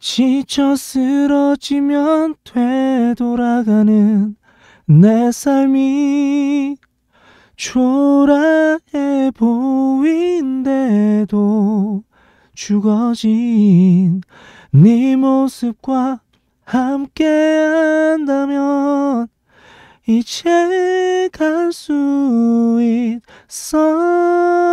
지쳐 쓰러지면 되돌아가는 내 삶이 초라해 보인데도 죽어진 네 모습과 함께 한다면 이제 갈 수 있어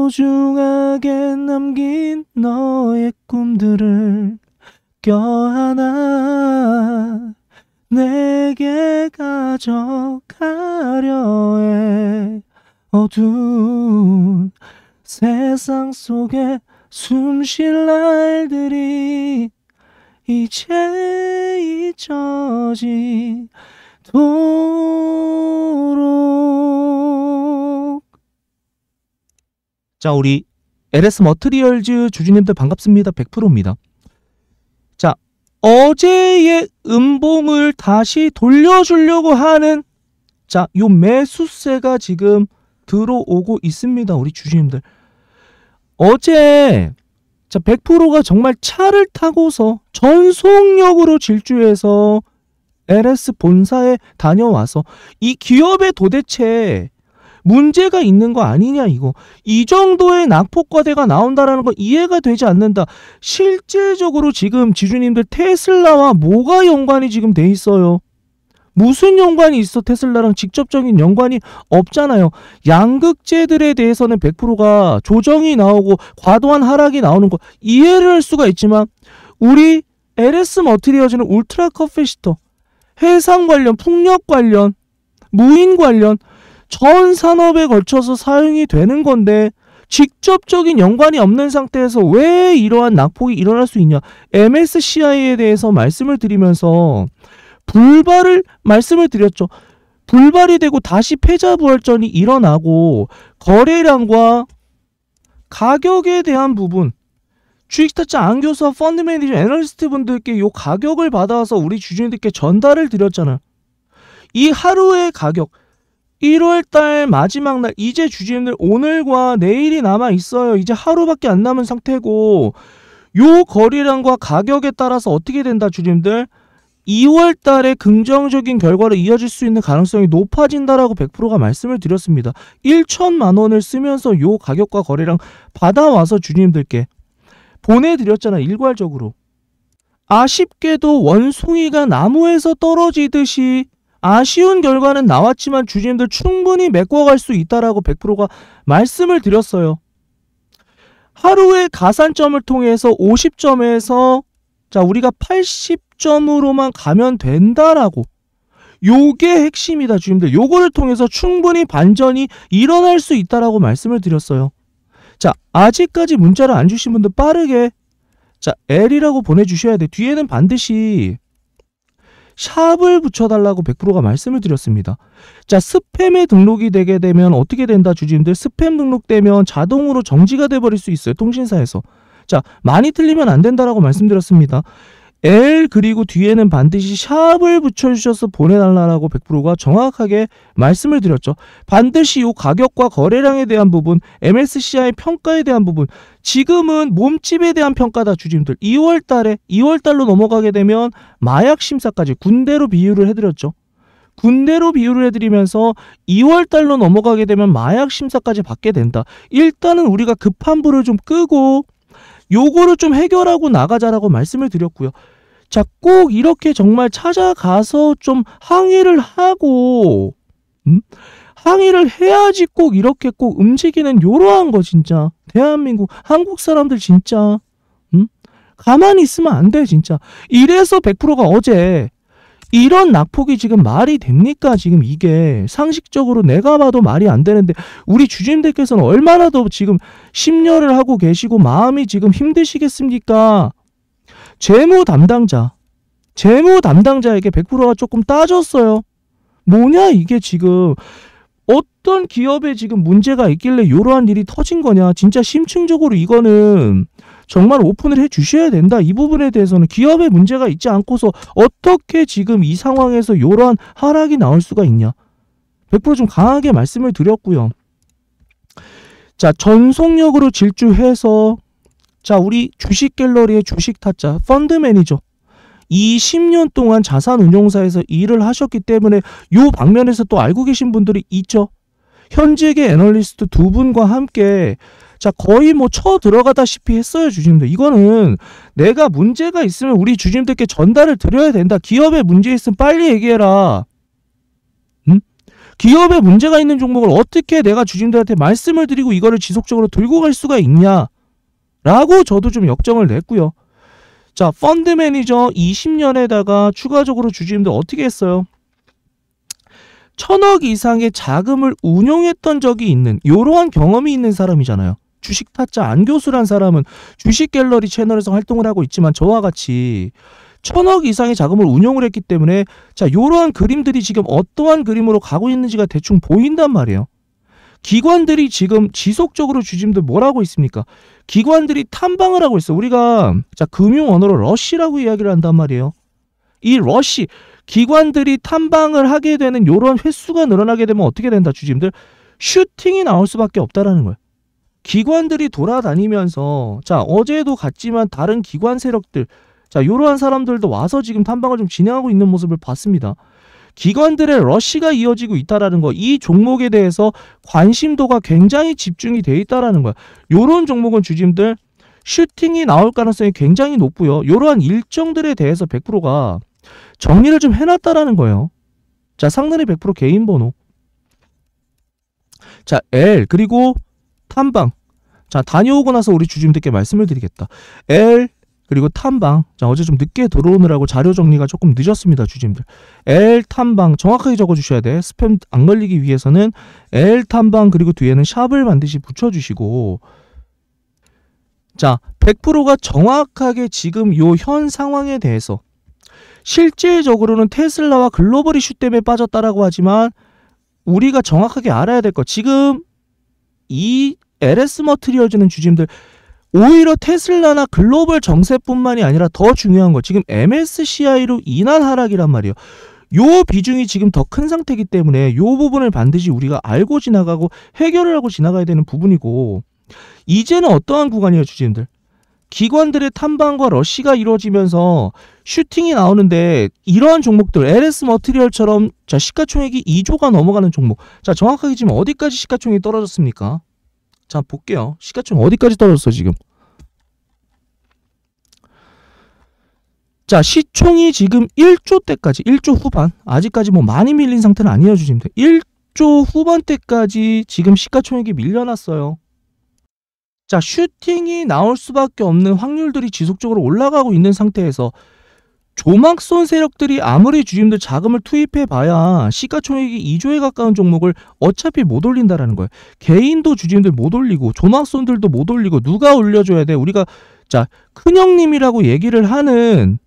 소중하게 남긴 너의 꿈들을 껴안아 내게 가져가려 해 어두운 세상 속에 숨 쉴 날들이 이제 잊혀지도록 자, 우리 LS 머트리얼즈 주주님들 반갑습니다. 100%입니다. 자, 어제의 음봉을 다시 돌려주려고 하는 자, 요 매수세가 지금 들어오고 있습니다. 우리 주주님들. 어제 자, 100%가 정말 차를 타고서 전속력으로 질주해서 LS 본사에 다녀와서 이 기업에 도대체 문제가 있는 거 아니냐 이거 이 정도의 낙폭과대가 나온다라는 거 이해가 되지 않는다 실질적으로 지금 지주님들 테슬라와 뭐가 연관이 지금 돼 있어요 무슨 연관이 있어 테슬라랑 직접적인 연관이 없잖아요 양극재들에 대해서는 100%가 조정이 나오고 과도한 하락이 나오는 거 이해를 할 수가 있지만 우리 LS 머트리어즈는 울트라 커피시터 해상 관련, 풍력 관련, 무인 관련 전 산업에 걸쳐서 사용이 되는 건데 직접적인 연관이 없는 상태에서 왜 이러한 낙폭이 일어날 수 있냐 MSCI에 대해서 말씀을 드리면서 불발을 말씀을 드렸죠. 불발이 되고 다시 패자 부활전이 일어나고 거래량과 가격에 대한 부분 주식타짜 안교수와 펀드 매니저 애널리스트 분들께 이 가격을 받아와서 우리 주주님들께 전달을 드렸잖아. 요이 하루의 가격 1월달 마지막 날 이제 주주님들 오늘과 내일이 남아 있어요. 이제 하루밖에 안 남은 상태고 요 거리량과 가격에 따라서 어떻게 된다 주주님들 2월 달에 긍정적인 결과로 이어질 수 있는 가능성이 높아진다라고 100%가 말씀을 드렸습니다. 1천만 원을 쓰면서 요 가격과 거래량 받아와서 주님들께 보내드렸잖아 일괄적으로. 아쉽게도 원숭이가 나무에서 떨어지듯이 아쉬운 결과는 나왔지만 주주님들 충분히 메꿔갈 수 있다라고 100%가 말씀을 드렸어요. 하루에 가산점을 통해서 50점에서 자 우리가 80점으로만 가면 된다라고 요게 핵심이다 주님들 요거를 통해서 충분히 반전이 일어날 수 있다라고 말씀을 드렸어요. 자 아직까지 문자를 안 주신 분들 빠르게 자 L이라고 보내주셔야 돼 뒤에는 반드시 샵을 붙여달라고 100%가 말씀을 드렸습니다. 자, 스팸에 등록이 되게 되면 어떻게 된다, 주지님들 스팸 등록되면 자동으로 정지가 돼버릴 수 있어요, 통신사에서. 자, 많이 틀리면 안 된다라고 말씀드렸습니다. L 그리고 뒤에는 반드시 샵을 붙여주셔서 보내달라고 100%가 정확하게 말씀을 드렸죠. 반드시 이 가격과 거래량에 대한 부분, MSCI 평가에 대한 부분, 지금은 몸집에 대한 평가다 주님들 2월 달에 2월 달로 넘어가게 되면 마약 심사까지 군대로 비유를 해드렸죠. 군대로 비유를 해드리면서 2월 달로 넘어가게 되면 마약 심사까지 받게 된다. 일단은 우리가 급한 불을 좀 끄고 요거를 좀 해결하고 나가자라고 말씀을 드렸고요. 자, 꼭 이렇게 정말 찾아가서 좀 항의를 하고, 음? 항의를 해야지 꼭 이렇게 꼭 움직이는 요러한 거 진짜. 대한민국, 한국 사람들 진짜. 음? 가만히 있으면 안 돼, 진짜. 이래서 100%가 어제 이런 낙폭이 지금 말이 됩니까? 지금 이게 상식적으로 내가 봐도 말이 안 되는데 우리 주주님들께서는 얼마나 더 지금 심려를 하고 계시고 마음이 지금 힘드시겠습니까? 재무 담당자, 재무 담당자에게 100%가 조금 따졌어요. 뭐냐 이게 지금 어떤 기업에 지금 문제가 있길래 이러한 일이 터진 거냐. 진짜 심층적으로 이거는 정말 오픈을 해 주셔야 된다. 이 부분에 대해서는 기업에 문제가 있지 않고서 어떻게 지금 이 상황에서 이러한 하락이 나올 수가 있냐. 100%좀 강하게 말씀을 드렸고요. 자, 전속력으로 질주해서 자, 우리 주식 갤러리의 주식 타짜 펀드 매니저. 이 10년 동안 자산 운용사에서 일을 하셨기 때문에 요 방면에서 또 알고 계신 분들이 있죠. 현직의 애널리스트 두 분과 함께 자 거의 뭐 쳐 들어가다시피 했어요 주주님들 이거는 내가 문제가 있으면 우리 주주님들께 전달을 드려야 된다 기업에 문제 있으면 빨리 얘기해라 음? 기업에 문제가 있는 종목을 어떻게 내가 주진님들한테 말씀을 드리고 이거를 지속적으로 들고 갈 수가 있냐 라고 저도 좀 역정을 냈고요. 자, 펀드 매니저 20년에다가 추가적으로 주주님들 어떻게 했어요? 천억 이상의 자금을 운용했던 적이 있는 이러한 경험이 있는 사람이잖아요. 주식 타짜 안 교수란 사람은 주식 갤러리 채널에서 활동을 하고 있지만 저와 같이 천억 이상의 자금을 운용을 했기 때문에 자 이러한 그림들이 지금 어떠한 그림으로 가고 있는지가 대충 보인단 말이에요. 기관들이 지금 지속적으로 주짐들 뭘 하고 있습니까? 기관들이 탐방을 하고 있어. 우리가 자 금융 언어로 러시라고 이야기를 한단 말이에요. 이 러시 기관들이 탐방을 하게 되는 요런 횟수가 늘어나게 되면 어떻게 된다 주짐들 슈팅이 나올 수밖에 없다라는 거예요. 기관들이 돌아다니면서 자 어제도 갔지만 다른 기관 세력들 자 이러한 사람들도 와서 지금 탐방을 좀 진행하고 있는 모습을 봤습니다. 기관들의 러쉬가 이어지고 있다라는 거, 이 종목에 대해서 관심도가 굉장히 집중이 돼 있다라는 거야. 요런 종목은 주짐들 슈팅이 나올 가능성이 굉장히 높고요. 요러한 일정들에 대해서 100%가 정리를 좀 해놨다라는 거예요. 자, 상단에 100% 개인 번호. 자, L 그리고 탐방. 자, 다녀오고 나서 우리 주주님들께 말씀을 드리겠다. L 그리고 탐방. 자, 어제 좀 늦게 들어오느라고 자료 정리가 조금 늦었습니다, 주임들 L 탐방 정확하게 적어 주셔야 돼. 스팸 안 걸리기 위해서는 L 탐방 그리고 뒤에는 샵을 반드시 붙여 주시고 자, 100%가 정확하게 지금 요 현 상황에 대해서 실제적으로는 테슬라와 글로벌 이슈 때문에 빠졌다라고 하지만 우리가 정확하게 알아야 될 것. 지금 이 LS 머트리얼즈는 주임들 오히려 테슬라나 글로벌 정세뿐만이 아니라 더 중요한 거 지금 MSCI로 인한 하락이란 말이에요. 요 비중이 지금 더 큰 상태이기 때문에 요 부분을 반드시 우리가 알고 지나가고 해결을 하고 지나가야 되는 부분이고 이제는 어떠한 구간이에요 주주님들 기관들의 탐방과 러시가 이루어지면서 슈팅이 나오는데 이러한 종목들 LS 머트리얼처럼 자 시가총액이 2조가 넘어가는 종목 자 정확하게 지금 어디까지 시가총액이 떨어졌습니까 자 볼게요. 시가총 어디까지 떨어졌어 지금? 자 시총이 지금 1조 때까지 1조 후반 아직까지 뭐 많이 밀린 상태는 아니라 주시면 돼 1조 후반 때까지 지금 시가총액이 밀려났어요. 자 슈팅이 나올 수밖에 없는 확률들이 지속적으로 올라가고 있는 상태에서 조막손 세력들이 아무리 주임들 자금을 투입해봐야 시가총액이 2조에 가까운 종목을 어차피 못 올린다라는 거예요. 개인도 주주임들 못 올리고 조막손들도못 올리고 누가 올려줘야 돼? 우리가 자 큰형님이라고 얘기를 하는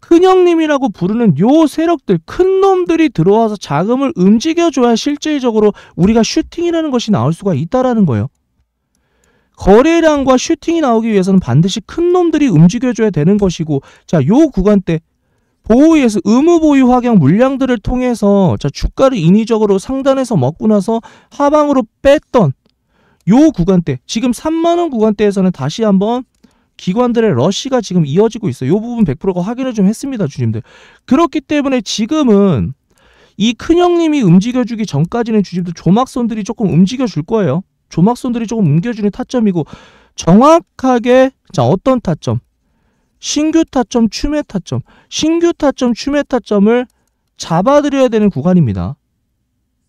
큰형님이라고 부르는 요 세력들 큰 놈들이 들어와서 자금을 움직여줘야 실질적으로 우리가 슈팅이라는 것이 나올 수가 있다라는 거예요. 거래량과 슈팅이 나오기 위해서는 반드시 큰 놈들이 움직여줘야 되는 것이고 자 요 구간 때 보호에서 의무 보유 확약 물량들을 통해서 자 주가를 인위적으로 상단에서 먹고 나서 하방으로 뺐던 요구간때 지금 3만원 구간대에서는 다시 한번 기관들의 러쉬가 지금 이어지고 있어요 요 부분 100%가 확인을 좀 했습니다 주님들 그렇기 때문에 지금은 이 큰형님이 움직여주기 전까지는 주님들 조막손들이 조금 움직여줄 거예요 조막선들이 조금 옮겨주는 타점이고 정확하게 자 어떤 타점 신규 타점 추매 타점 신규 타점 추매 타점을 잡아드려야 되는 구간입니다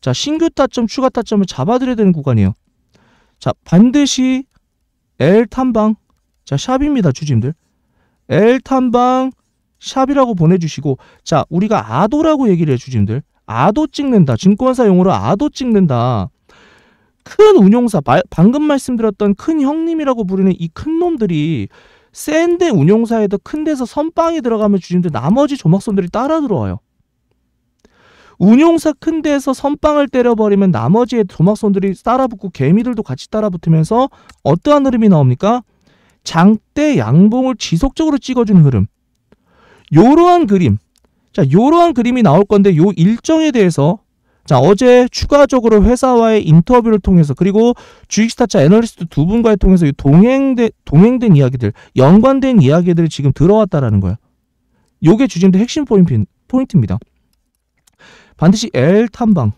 자 신규 타점 추가 타점을 잡아드려야 되는 구간이에요 자 반드시 L 탐방 자 샵입니다 주짐들 L 탐방 샵이라고 보내주시고 자 우리가 아도라고 얘기를 해 주짐들 아도 찍는다 증권사 용어로 아도 찍는다 큰 운용사 방금 말씀드렸던 큰 형님이라고 부르는 이 큰 놈들이 센데 운용사에도 큰 데서 선빵이 들어가면 주인데 나머지 조막손들이 따라 들어와요. 운용사 큰 데에서 선빵을 때려버리면 나머지 의 조막손들이 따라붙고 개미들도 같이 따라붙으면서 어떠한 흐름이 나옵니까? 장대 양봉을 지속적으로 찍어주는 흐름. 요러한 그림. 자, 요러한 그림이 나올 건데 요 일정에 대해서 자, 어제 추가적으로 회사와의 인터뷰를 통해서 그리고 주식스타차 애널리스트 두 분과의 통해서 동행된 동행된 이야기들, 연관된 이야기들을 지금 들어왔다라는 거야. 요게 주진의 핵심 포인트, 포인트입니다. 반드시 L 탐방.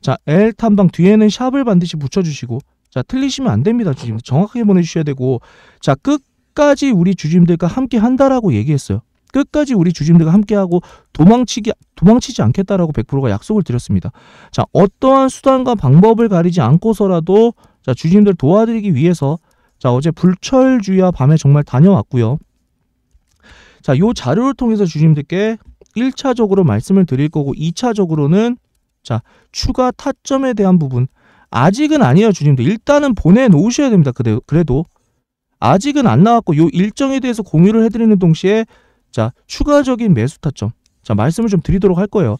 자, L 탐방 뒤에는 샵을 반드시 붙여 주시고 자, 틀리시면 안 됩니다. 주님. 정확하게 보내 주셔야 되고 자, 끝까지 우리 주님들과 함께 한다라고 얘기했어요. 끝까지 우리 주진들과 함께하고 도망치기 도망치지 않겠다라고 100%가 약속을 드렸습니다. 자, 어떠한 수단과 방법을 가리지 않고서라도 자, 주진들 도와드리기 위해서 자, 어제 불철주야 밤에 정말 다녀왔고요. 자, 요 자료를 통해서 주진들께 1차적으로 말씀을 드릴 거고 2차적으로는 자, 추가 타점에 대한 부분 아직은 아니에요, 주님들. 일단은 보내 놓으셔야 됩니다. 그래도 아직은 안 나왔고 요 일정에 대해서 공유를 해드리는 동시에 자, 추가적인 매수 타점. 자, 말씀을 좀 드리도록 할 거예요.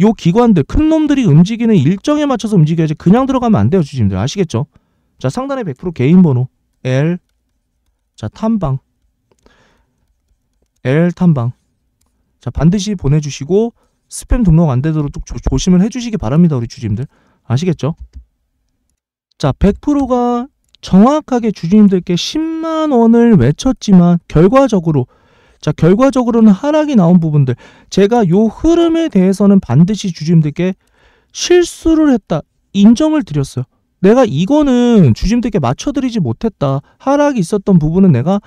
요 기관들, 큰 놈들이 움직이는 일정에 맞춰서 움직여야지 그냥 들어가면 안 돼요, 주주님들. 아시겠죠? 자, 상단에 100% 개인 번호 L 자, 탐방 L 탐방 자, 반드시 보내 주시고 스팸 등록 안 되도록 조, 조심을 해 주시기 바랍니다, 우리 주주님들. 아시겠죠? 자, 100%가 정확하게 주주님들께 10만 원을 외쳤지만 결과적으로 자, 결과적으로는 하락이 나온 부분들. 제가 요 흐름에 대해서는 반드시 주주님들께 실수를 했다. 인정을 드렸어요. 내가 이거는 주주님들께 맞춰드리지 못했다. 하락이 있었던 부분은 내가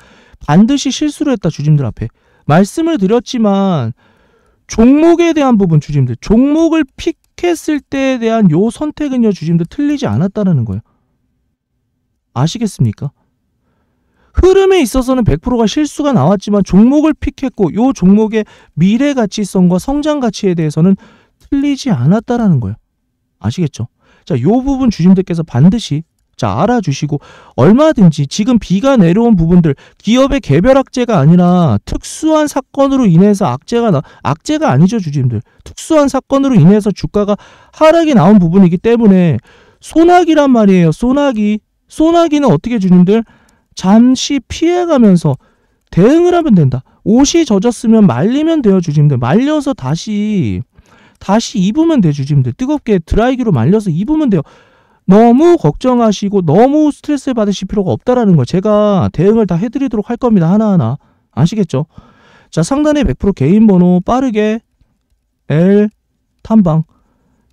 반드시 실수를 했다. 주주님들 앞에. 말씀을 드렸지만 종목에 대한 부분 주주님들. 종목을 픽했을 때에 대한 요 선택은요. 주주님들 틀리지 않았다는 거예요. 아시겠습니까? 흐름에 있어서는 100%가 실수가 나왔지만 종목을 픽했고 요 종목의 미래 가치성과 성장 가치에 대해서는 틀리지 않았다라는 거예요. 아시겠죠? 자, 요 부분 주주님들께서 반드시 자, 알아주시고 얼마든지 지금 비가 내려온 부분들 기업의 개별 악재가 아니라 특수한 사건으로 인해서 악재가 나, 악재가 아니죠, 주주님들. 특수한 사건으로 인해서 주가가 하락이 나온 부분이기 때문에 소나기란 말이에요. 소나기. 소나기는 어떻게 주님들 잠시 피해가면서 대응을 하면 된다. 옷이 젖었으면 말리면 되요 주시면 돼. 말려서 다시 다시 입으면 돼 주시면 돼. 뜨겁게 드라이기로 말려서 입으면 돼요. 너무 걱정하시고 너무 스트레스 받으실 필요가 없다라는 거 제가 대응을 다 해드리도록 할 겁니다. 하나하나 아시겠죠? 자 상단에 100% 개인 번호 빠르게 L 탐방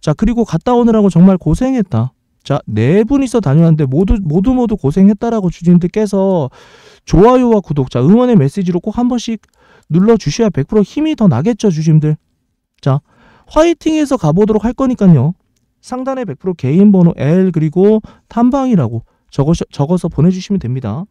자 그리고 갔다 오느라고 정말 고생했다. 자, 네 분이서 다녀왔는데 모두 모두 모두 고생했다라고 주님들께서 좋아요와 구독, 자, 응원의 메시지로 꼭 한 번씩 눌러 주셔야 100% 힘이 더 나겠죠, 주님들. 자, 화이팅해서 가보도록 할 거니까요. 상단에 100% 개인 번호 L 그리고 탐방이라고 적어 적어서 보내주시면 됩니다.